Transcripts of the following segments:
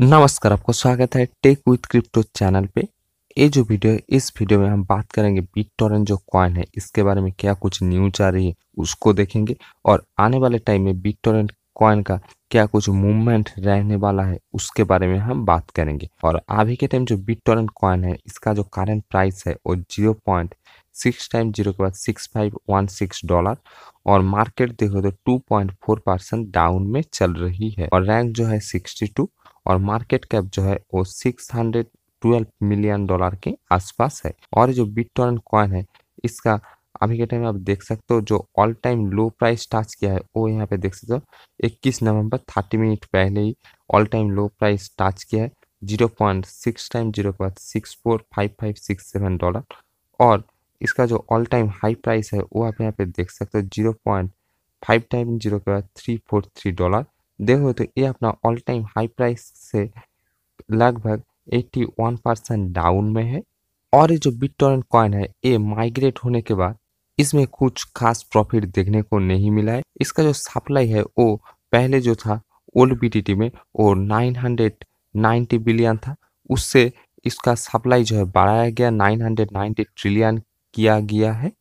नमस्कार आपको स्वागत है टेक विथ क्रिप्टो चैनल पे ये जो वीडियो है इस वीडियो में हम बात करेंगे बिट जो कॉइन है इसके बारे में क्या कुछ न्यूज आ रही है उसको देखेंगे और आने वाले टाइम में बिट टोरेंट कॉइन का क्या कुछ मूवमेंट रहने वाला है उसके बारे में हम बात करेंगे और अभी के टाइम जो बिट टोरेंट कॉइन है इसका जो करंट प्राइस है वो zero point six time zero के बाद six five one six dollar और मार्केट देखो तो two point four percent down में चल रही है और रैंक जो है सिक्सटी टू और मार्केट कैप जो है वो six hundred twelve million dollar के आसपास है और जो बिट टॉरन कॉइन है इसका अभी के टाइम में आप देख सकते हो जो all time low price touch किया है वो यहाँ पे देख सकते हो इक्कीस नवंबर थर्टी मिनट पहले ही all time low price touch किया है zero point six time zero point six four five five six seven dollar और इसका जो ऑल टाइम हाई प्राइस है वो आप यहाँ पे देख सकते हो zero point five time zero के बाद थ्री फोर थ्री डॉलर देखो तो ये अपना ऑल टाइम हाई प्राइस से लगभग 81 परसेंट डाउन में है और ये जो बिटटॉरेंट कॉइन है ये माइग्रेट होने के बाद इसमें कुछ खास प्रॉफिट देखने को नहीं मिला है इसका जो सप्लाई है वो पहले जो था ओल्ड बीटीटी में वो 990 बिलियन था उससे इसका सप्लाई जो है बढ़ाया गया 990 ट्रिलियन किया गया है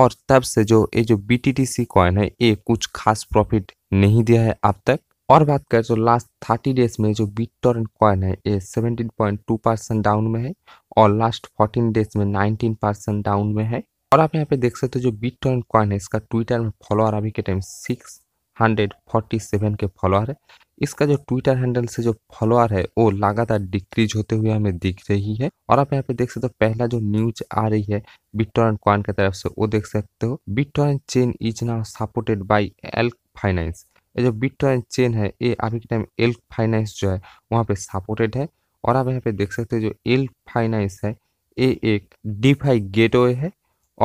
और तब से जो ये जो B T T C coin है ये कुछ खास प्रॉफिट नहीं दिया है अब तक और बात करें तो लास्ट थर्टी डेज में जो बिट टॉरेंट कॉइन है ये seventeen point two percent down में है और लास्ट फोर्टीन डेज में नाइनटीन परसेंट डाउन में है और आप यहाँ पे देख सकते हो जो बिट टॉरेंट कॉइन है इसका ट्विटर में फॉलोअर अभी के time six hundred forty seven के फॉलोअर है इसका जो ट्विटर हैंडल से जो फॉलोअर है वो लगातार डिक्रीज होते हुए हमें दिख रही है और आप यहाँ पे देख सकते हो पहला जो न्यूज आ रही है बिटटॉरेंट कॉइन की तरफ से वो देख सकते हो BitTorrent chain is now supported by elk finance ये जो बिट चेन है ये अभी के टाइम एल फाइनाइस जो है वहाँ पे सपोर्टेड है और आप यहाँ पे देख सकते हो जो एल फाइनेंस है ये एक डी फाई गेट है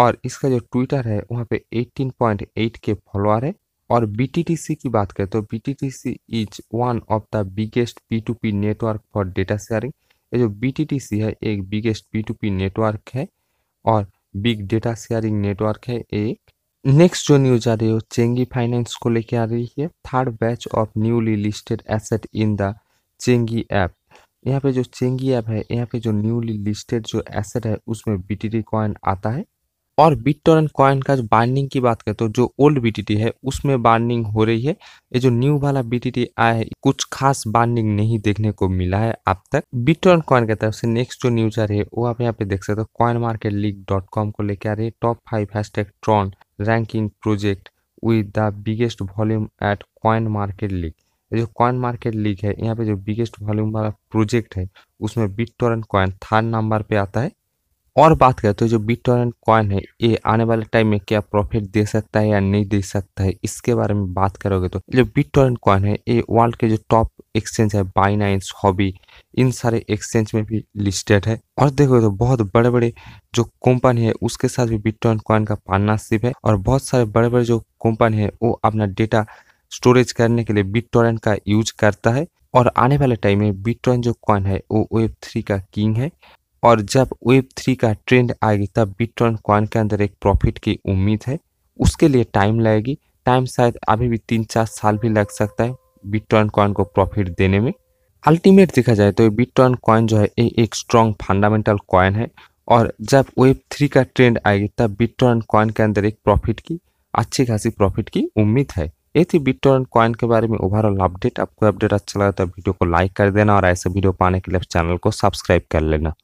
और इसका जो ट्विटर है वहाँ पे 18.8 के फॉलोअर है और बी की बात करें तो B T is one of the biggest P P network for data sharing ये जो बी है एक बिगेस्ट पी पी नेटवर्क है और बिग डेटा शेयरिंग नेटवर्क है एक नेक्स्ट जो न्यूज आ रही है चेंगी फाइनेंस को लेके आ रही है third batch of newly listed asset in the चेंगी ऐप यहाँ पे जो चेंगी ऐप है यहाँ पे जो न्यूली लिस्टेड जो एसेट है उसमें टी कॉइन आता है और बिट कॉइन का जो बाइंडिंग की बात करें तो जो ओल्ड बीटीटी है उसमें बाइंडिंग हो रही है ये जो न्यू वाला बीटीटी आया है कुछ खास बाइंडिंग नहीं देखने को मिला है अब तक बिट कॉइन की तरफ से नेक्स्ट जो न्यूज आ रही है वो आप यहाँ पे देख सकते हो coin market league dot com को लेकर आ रही है top five hash Tron ranking project with the biggest volume at coin market league जो कॉइन मार्केट लीग है यहाँ पे जो बिगेस्ट वॉल्यूम वाला प्रोजेक्ट है उसमें bit torrent coin third number पे आता है और बात करें तो जो बिट टोरेंट कॉइन है ये आने वाले टाइम में क्या प्रॉफिट दे सकता है या नहीं दे सकता है इसके बारे में बात करोगे तो जो बिट टोरेंट कॉइन है ये वर्ल्ड के जो टॉप एक्सचेंज है बाइनाइंस हॉबी इन सारे एक्सचेंज में भी लिस्टेड है और देखो तो बहुत बड़े बड़े जो कंपनी है उसके साथ भी बिटकॉइन कॉइन का पार्टनरशिप है और बहुत सारे बड़े बड़े जो कंपनी है वो अपना डेटा स्टोरेज करने के लिए बिटकॉइन का यूज करता है और आने वाले टाइम में बिटकॉइन जो कॉइन है वो वेब थ्री का किंग है और जब वेब थ्री का ट्रेंड आएगी तब बिटकॉइन कॉइन के अंदर एक प्रॉफिट की उम्मीद है उसके लिए टाइम लगेगी टाइम शायद अभी भी तीन चार साल भी लग सकता है बिटकॉइन कॉइन को प्रॉफिट देने में अल्टीमेट देखा जाए तो बिटकॉइन कॉइन जो है ये एक स्ट्रॉन्ग फंडामेंटल कॉइन है और जब वेब थ्री का ट्रेंड आएगी तब बिटकॉइन कॉइन के अंदर एक प्रॉफिट की अच्छी खासी प्रॉफिट की उम्मीद है ये थी बिटकॉइन कॉइन के बारे में ओवरऑल अपडेट आपको अपडेट अच्छा लगा तो वीडियो को लाइक कर देना और ऐसे वीडियो पाने के लिए चैनल को सब्सक्राइब कर लेना